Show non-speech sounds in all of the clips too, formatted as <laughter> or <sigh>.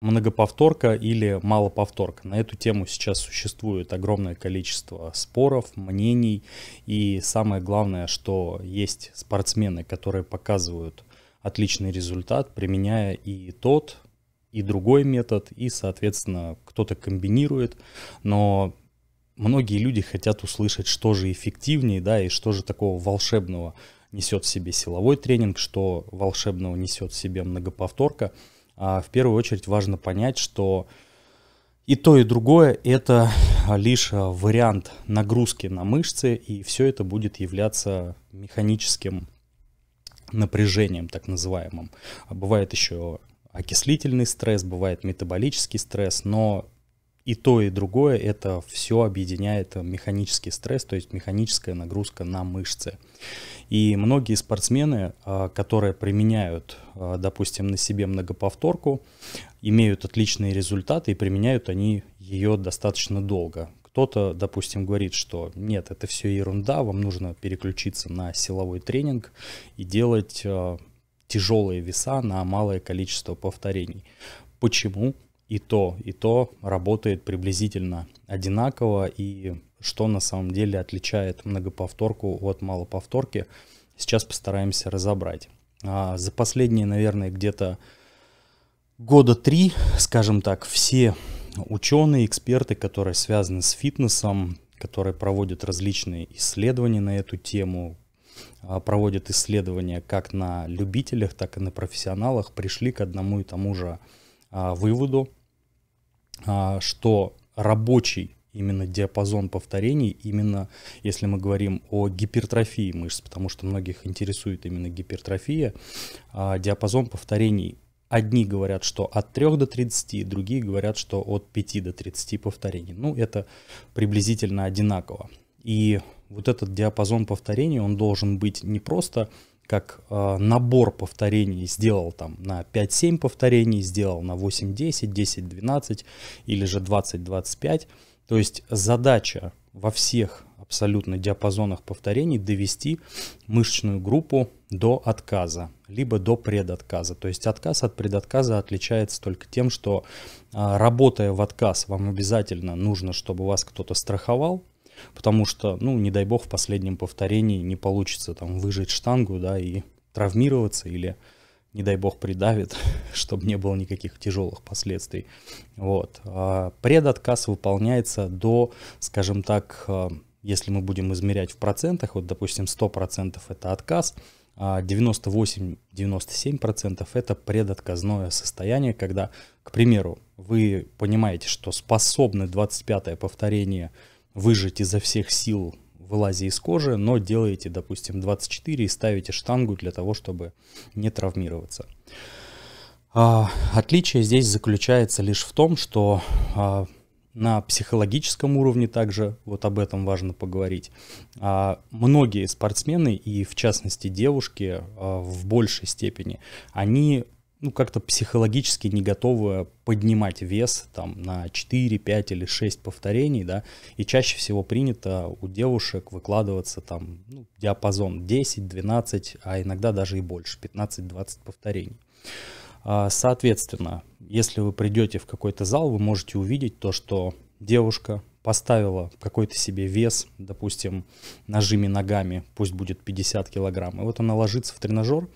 Многоповторка или малоповторка. На эту тему сейчас существует огромное количество споров, мнений. И самое главное, что есть спортсмены, которые показывают отличный результат, применяя и тот, и другой метод, и, соответственно, кто-то комбинирует, но многие люди хотят услышать, что же эффективнее, да, и что же такого волшебного несет в себе силовой тренинг, что волшебного несет в себе многоповторка – а, в первую очередь важно понять, что и то, и другое – это а, лишь а, вариант нагрузки на мышцы, и все это будет являться механическим напряжением, так называемым. Бывает еще окислительный стресс, бывает метаболический стресс, но и то, и другое, это все объединяет э, механический стресс, то есть механическая нагрузка на мышцы. И многие спортсмены, э, которые применяют, э, допустим, на себе многоповторку, имеют отличные результаты и применяют они ее достаточно долго. Кто-то, допустим, говорит, что нет, это все ерунда, вам нужно переключиться на силовой тренинг и делать тяжелые веса на малое количество повторений. Почему? и то, и то работает приблизительно одинаково, и что на самом деле отличает многоповторку от малоповторки, сейчас постараемся разобрать. А за последние, наверное, где-то года три, скажем так, все ученые, эксперты, которые связаны с фитнесом, которые проводят различные исследования на эту тему, а, проводят исследования как на любителях, так и на профессионалах, пришли к одному и тому же а, выводу, а, что рабочий именно диапазон повторений, именно если мы говорим о гипертрофии мышц, потому что многих интересует именно гипертрофия, а, диапазон повторений Одни говорят, что от 3 до 30, другие говорят, что от 5 до 30 повторений. Ну, это приблизительно одинаково. И вот этот диапазон повторений, он должен быть не просто как э, набор повторений сделал там на 5-7 повторений, сделал на 8-10, 10-12 или же 20-25. То есть задача во всех абсолютно диапазонах повторений довести мышечную группу до отказа, либо до предотказа. То есть отказ от предотказа отличается только тем, что э, работая в отказ, вам обязательно нужно, чтобы вас кто-то страховал, потому что, ну, не дай бог, в последнем повторении не получится там выжать штангу, да, и травмироваться или, не дай бог, придавит, <laughs> чтобы не было никаких тяжелых последствий. Вот. А предотказ выполняется до, скажем так, а, если мы будем измерять в процентах, вот, допустим, 100% это отказ, 98-97% а это предотказное состояние, когда, к примеру, вы понимаете, что способны 25-е повторение – выжать изо всех сил, вылазя из кожи, но делаете, допустим, 24 и ставите штангу для того, чтобы не травмироваться. А, отличие здесь заключается лишь в том, что а, на психологическом уровне также, вот об этом важно поговорить. А, многие спортсмены, и в частности девушки в большей степени, они ну, как-то психологически не готовы поднимать вес там, на 4, 5 или 6 повторений, да, и чаще всего принято у девушек выкладываться там ну, диапазон 10, 12, а иногда даже и больше, 15-20 повторений. А, соответственно, если вы придете в какой-то зал, вы можете увидеть то, что девушка поставила какой-то себе вес, допустим, нажими ногами, пусть будет 50 килограмм, и вот она ложится в тренажер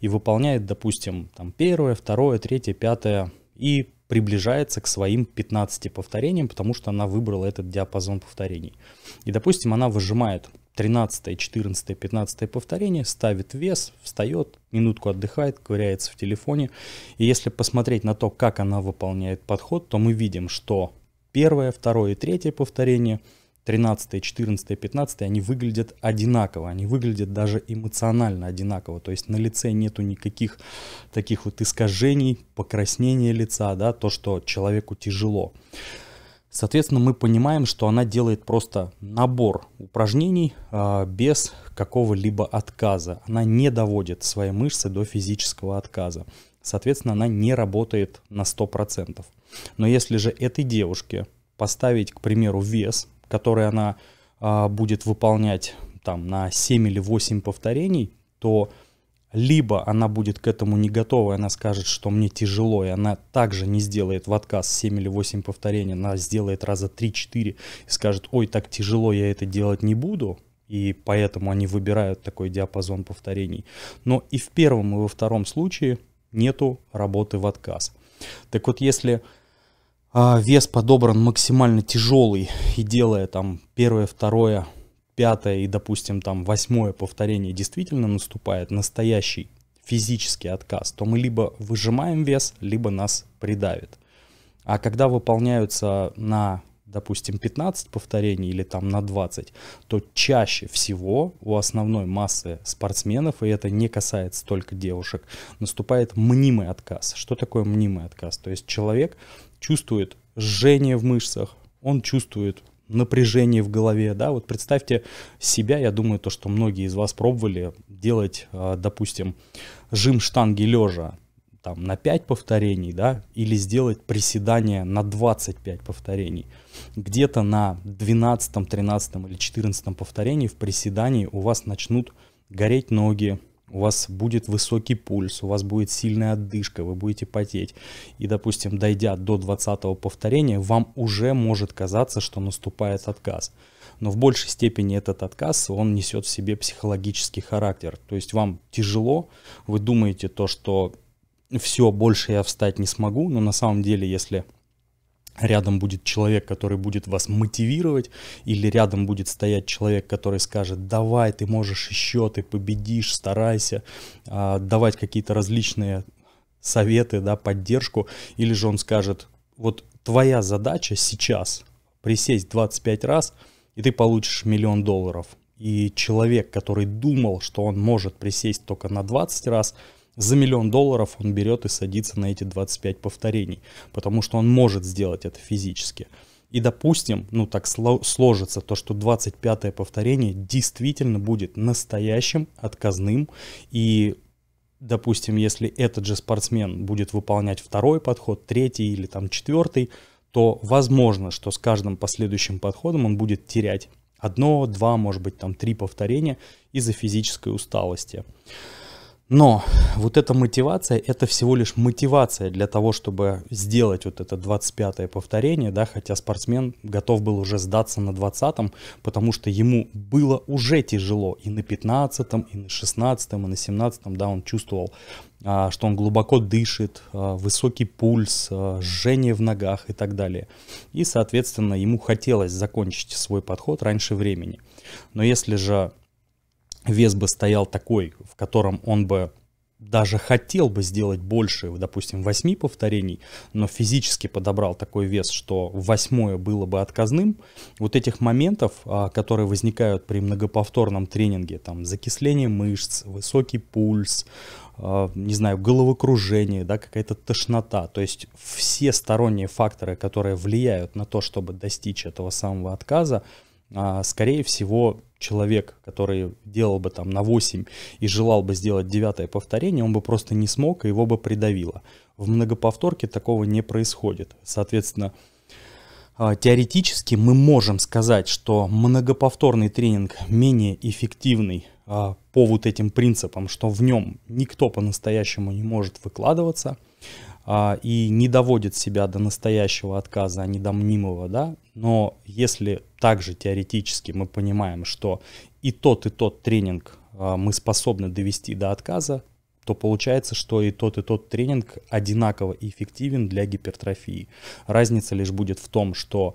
и выполняет, допустим, там первое, второе, третье, пятое, и приближается к своим 15 повторениям, потому что она выбрала этот диапазон повторений. И, допустим, она выжимает 13, 14, 15 повторение, ставит вес, встает, минутку отдыхает, ковыряется в телефоне. И если посмотреть на то, как она выполняет подход, то мы видим, что первое, второе и третье повторение, 13, 14, 15, они выглядят одинаково, они выглядят даже эмоционально одинаково, то есть на лице нету никаких таких вот искажений, покраснения лица, да, то, что человеку тяжело. Соответственно, мы понимаем, что она делает просто набор упражнений э, без какого-либо отказа. Она не доводит свои мышцы до физического отказа соответственно, она не работает на 100%. Но если же этой девушке поставить, к примеру, вес, который она а, будет выполнять там на 7 или 8 повторений, то либо она будет к этому не готова, и она скажет, что мне тяжело, и она также не сделает в отказ 7 или 8 повторений, она сделает раза 3-4 и скажет, ой, так тяжело, я это делать не буду, и поэтому они выбирают такой диапазон повторений. Но и в первом, и во втором случае – нету работы в отказ. Так вот, если а, вес подобран максимально тяжелый и делая там первое, второе, пятое и, допустим, там восьмое повторение действительно наступает настоящий физический отказ, то мы либо выжимаем вес, либо нас придавит. А когда выполняются на допустим, 15 повторений или там на 20, то чаще всего у основной массы спортсменов, и это не касается только девушек, наступает мнимый отказ. Что такое мнимый отказ? То есть человек чувствует жжение в мышцах, он чувствует напряжение в голове, да, вот представьте себя, я думаю, то, что многие из вас пробовали делать, а, допустим, жим штанги лежа, там, на 5 повторений, да, или сделать приседание на 25 повторений. Где-то на 12, 13 или 14 повторении в приседании у вас начнут гореть ноги, у вас будет высокий пульс, у вас будет сильная отдышка, вы будете потеть. И, допустим, дойдя до 20 повторения, вам уже может казаться, что наступает отказ. Но в большей степени этот отказ, он несет в себе психологический характер. То есть вам тяжело, вы думаете то, что все, больше я встать не смогу, но на самом деле, если рядом будет человек, который будет вас мотивировать, или рядом будет стоять человек, который скажет, давай, ты можешь еще, ты победишь, старайся, а, давать какие-то различные советы, да, поддержку, или же он скажет, вот твоя задача сейчас присесть 25 раз, и ты получишь миллион долларов. И человек, который думал, что он может присесть только на 20 раз – за миллион долларов он берет и садится на эти 25 повторений, потому что он может сделать это физически. И, допустим, ну так сложится то, что 25-е повторение действительно будет настоящим, отказным. И, допустим, если этот же спортсмен будет выполнять второй подход, третий или там четвертый, то возможно, что с каждым последующим подходом он будет терять одно, два, может быть, там три повторения из-за физической усталости. Но вот эта мотивация, это всего лишь мотивация для того, чтобы сделать вот это 25-е повторение, да, хотя спортсмен готов был уже сдаться на 20-м, потому что ему было уже тяжело и на 15-м, и на 16-м, и на 17-м, да, он чувствовал, а, что он глубоко дышит, а, высокий пульс, а, жжение в ногах и так далее. И, соответственно, ему хотелось закончить свой подход раньше времени. Но если же вес бы стоял такой, в котором он бы даже хотел бы сделать больше, допустим, 8 повторений, но физически подобрал такой вес, что восьмое было бы отказным, вот этих моментов, а, которые возникают при многоповторном тренинге, там, закисление мышц, высокий пульс, а, не знаю, головокружение, да, какая-то тошнота, то есть все сторонние факторы, которые влияют на то, чтобы достичь этого самого отказа, а, скорее всего, человек, который делал бы там на 8 и желал бы сделать девятое повторение, он бы просто не смог, и его бы придавило. В многоповторке такого не происходит. Соответственно, а, теоретически мы можем сказать, что многоповторный тренинг менее эффективный а, по вот этим принципам, что в нем никто по-настоящему не может выкладываться – а, и не доводит себя до настоящего отказа, а не до мнимого, да, но если также теоретически мы понимаем, что и тот, и тот тренинг а, мы способны довести до отказа, то получается, что и тот, и тот тренинг одинаково эффективен для гипертрофии. Разница лишь будет в том, что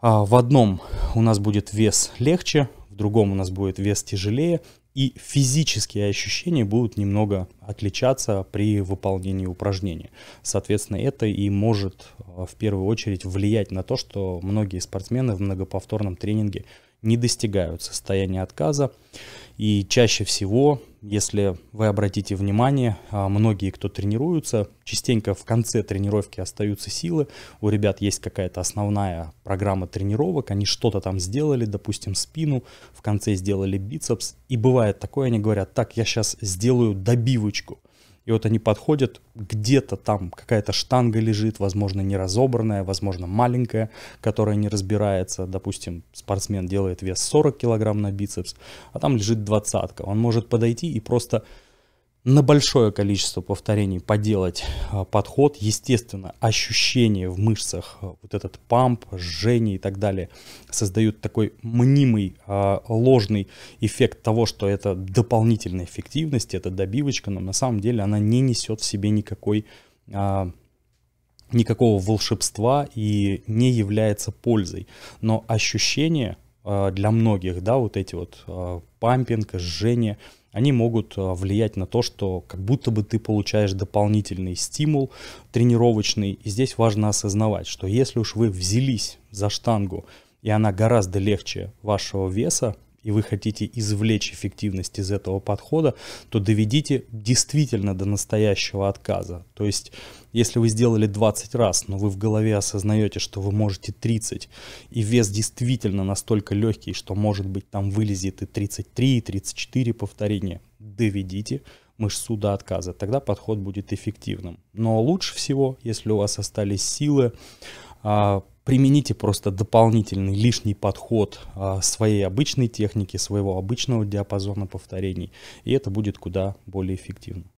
а, в одном у нас будет вес легче, в другом у нас будет вес тяжелее, и физические ощущения будут немного отличаться при выполнении упражнения. Соответственно, это и может а, в первую очередь влиять на то, что многие спортсмены в многоповторном тренинге не достигают состояния отказа. И чаще всего, если вы обратите внимание, а, многие, кто тренируются, частенько в конце тренировки остаются силы, у ребят есть какая-то основная программа тренировок, они что-то там сделали, допустим, спину, в конце сделали бицепс, и бывает такое, они говорят, так, я сейчас сделаю добивочку – и вот они подходят, где-то там какая-то штанга лежит, возможно, не разобранная, возможно, маленькая, которая не разбирается. Допустим, спортсмен делает вес 40 килограмм на бицепс, а там лежит двадцатка. Он может подойти и просто на большое количество повторений поделать а, подход, естественно, ощущение в мышцах, а, вот этот памп, жжение и так далее, создают такой мнимый, а, ложный эффект того, что это дополнительная эффективность, это добивочка, но на самом деле она не несет в себе никакой никакого волшебства и не является пользой. Но ощущение для многих, да, вот эти вот пампинг, жжение – они могут э, влиять на то, что как будто бы ты получаешь дополнительный стимул тренировочный. И здесь важно осознавать, что если уж вы взялись за штангу, и она гораздо легче вашего веса, и вы хотите извлечь эффективность из этого подхода, то доведите действительно до настоящего отказа. То есть, если вы сделали 20 раз, но вы в голове осознаете, что вы можете 30, и вес действительно настолько легкий, что, может быть, там вылезет и 33, и 34 повторения, доведите мышцу до отказа. Тогда подход будет эффективным. Но лучше всего, если у вас остались силы, а, примените просто дополнительный лишний подход а, своей обычной техники, своего обычного диапазона повторений, и это будет куда более эффективно.